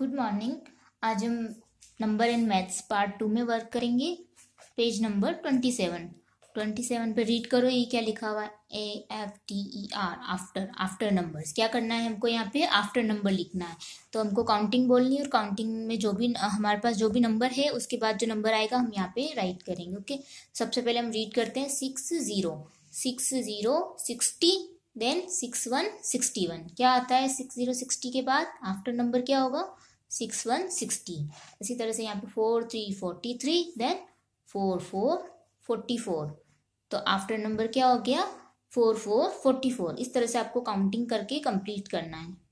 good morning आज हम number in maths part two में वर्क करेंगे page number twenty seven twenty seven पर रीड करो ये क्या लिखा हुआ है A F T E R after after numbers क्या करना है हमको यहाँ पे आफ्टर नंबर लिखना है तो हमको काउंटिंग बोलनी है और काउंटिंग में जो भी हमारे पास जो भी नंबर है उसके बाद जो नंबर आएगा हम यहाँ पे राइट करेंगे ओके सबसे पहले हम रीड करते हैं six zero six zero sixty then six one sixty one क्या आता है सिक्स ज़ीरो सिक्सटी के बाद आफ्टर नंबर क्या होगा सिक्स वन सिक्सटीन इसी तरह से यहाँ पे four three forty three then four four forty four तो आफ्टर नंबर क्या हो गया फोर फोर फोर्टी फोर इस तरह से आपको काउंटिंग करके कंप्लीट करना है